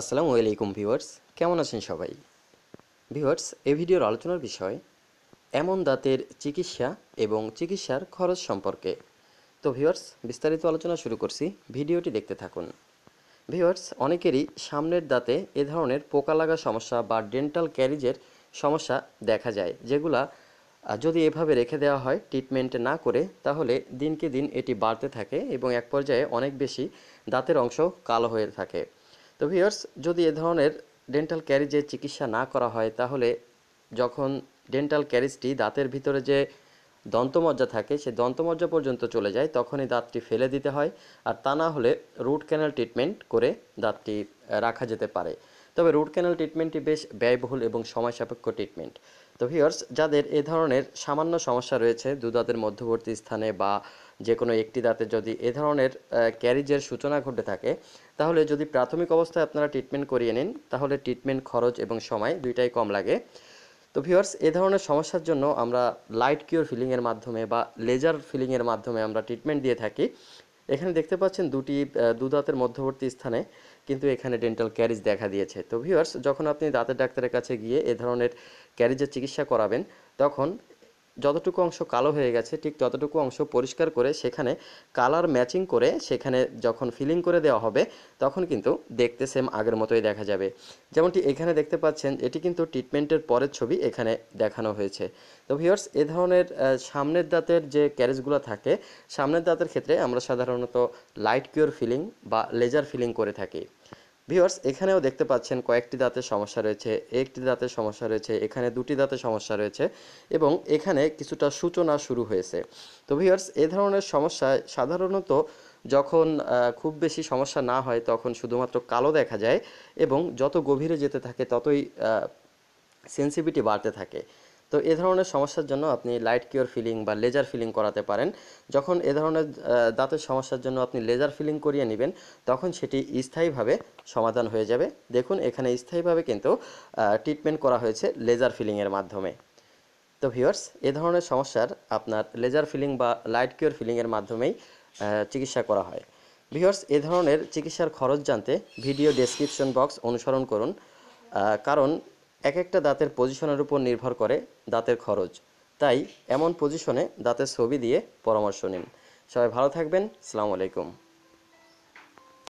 আসসালামু আলাইকুম ভিউয়ার্স কেমন আছেন সবাই ভিউয়ার্স এ ভিডিওর আলোচনার বিষয় এমন দাঁতের চিকিৎসা এবং চিকিৎসার খরচ সম্পর্কে তো ভিউয়ার্স বিস্তারিত আলোচনা শুরু করছি ভিডিওটি দেখতে থাকুন ভিউয়ার্স অনেকেরই সামনের দাঁতে এ ধরনের পোকা লাগা সমস্যা বা ডেন্টাল ক্যারিজের সমস্যা দেখা যায় যেগুলা যদি এভাবে রেখে দেওয়া হয় ট্রিটমেন্ট না করে তাহলে দিনকে দিন এটি বাড়তে থাকে এবং এক পর্যায়ে অনেক বেশি দাঁতের অংশ কালো হয়ে থাকে তো ভিওর্স যদি এ ধরনের ডেন্টাল ক্যারিজের চিকিৎসা না করা হয় তাহলে যখন ডেন্টাল ক্যারিজটি দাঁতের ভিতরে যে দন্তমজ্জা থাকে সেই দন্তমজ্জা পর্যন্ত চলে যায় তখনই দাঁতটি ফেলে দিতে হয় আর তা না হলে রুট ক্যানাল ট্রিটমেন্ট করে দাঁতটি রাখা যেতে পারে তবে রুট ক্যানাল ট্রিটমেন্টটি বেশ ব্যয়বহুল এবং সময় সাপেক্ষ ট্রিটমেন্ট তো ভিওর্স যাদের এ ধরনের সামান্য সমস্যা রয়েছে দুদাঁতের মধ্যবর্তী স্থানে বা যে কোনো একটি দাঁতে যদি এ ধরনের ক্যারিজের সূচনা ঘটে থাকে তাহলে যদি প্রাথমিক অবস্থায় আপনারা ট্রিটমেন্ট করিয়ে নিন তাহলে ট্রিটমেন্ট খরচ এবং সময় দুইটাই কম লাগে তো ভিউয়ার্স এ ধরনের সমস্যার জন্য আমরা লাইট কিওর ফিলিংয়ের মাধ্যমে বা লেজার ফিলিংয়ের মাধ্যমে আমরা ট্রিটমেন্ট দিয়ে থাকি এখানে দেখতে পাচ্ছেন দুটি দু দাঁতের মধ্যবর্তী স্থানে কিন্তু এখানে ডেন্টাল ক্যারিজ দেখা দিয়েছে তো ভিউয়ার্স যখন আপনি দাঁতের ডাক্তারের কাছে গিয়ে এ ধরনের ক্যারিজের চিকিৎসা করাবেন তখন যতটুকু অংশ কালো হয়ে গেছে ঠিক ততটুকু অংশ পরিষ্কার করে সেখানে কালার ম্যাচিং করে সেখানে যখন ফিলিং করে দেওয়া হবে তখন কিন্তু দেখতে সেম আগের মতোই দেখা যাবে যেমনটি এখানে দেখতে পাচ্ছেন এটি কিন্তু ট্রিটমেন্টের পরের ছবি এখানে দেখানো হয়েছে তো ভিওর্স এ ধরনের সামনের দাঁতের যে ক্যারেজগুলো থাকে সামনের দাঁতের ক্ষেত্রে আমরা সাধারণত লাইট কিওর ফিলিং বা লেজার ফিলিং করে থাকি ভিউয়ার্স এখানেও দেখতে পাচ্ছেন কয়েকটি দাঁতের সমস্যা রয়েছে একটি দাঁতের সমস্যা রয়েছে এখানে দুটি দাঁতের সমস্যা রয়েছে এবং এখানে কিছুটা সূচনা শুরু হয়েছে তো ভিওয়ার্স এ ধরনের সমস্যায় সাধারণত যখন খুব বেশি সমস্যা না হয় তখন শুধুমাত্র কালো দেখা যায় এবং যত গভীরে যেতে থাকে ততই সেন্সিভিটি বাড়তে থাকে তো এ ধরনের সমস্যার জন্য আপনি লাইট কিওর ফিলিং বা লেজার ফিলিং করাতে পারেন যখন এ ধরনের দাঁতের সমস্যার জন্য আপনি লেজার ফিলিং করিয়ে নেবেন তখন সেটি স্থায়ীভাবে সমাধান হয়ে যাবে দেখুন এখানে স্থায়ীভাবে কিন্তু ট্রিটমেন্ট করা হয়েছে লেজার ফিলিংয়ের মাধ্যমে তো ভিওর্স এ ধরনের সমস্যার আপনার লেজার ফিলিং বা লাইট কিওর ফিলিংয়ের মাধ্যমেই চিকিৎসা করা হয় ভিওর্স এ ধরনের চিকিৎসার খরচ জানতে ভিডিও ডেসক্রিপশন বক্স অনুসরণ করুন কারণ এক একটা দাঁতের পজিশনের উপর নির্ভর করে দাঁতের খরচ তাই এমন পজিশনে দাঁতের ছবি দিয়ে পরামর্শ নিন সবাই ভালো থাকবেন সালামু আলাইকুম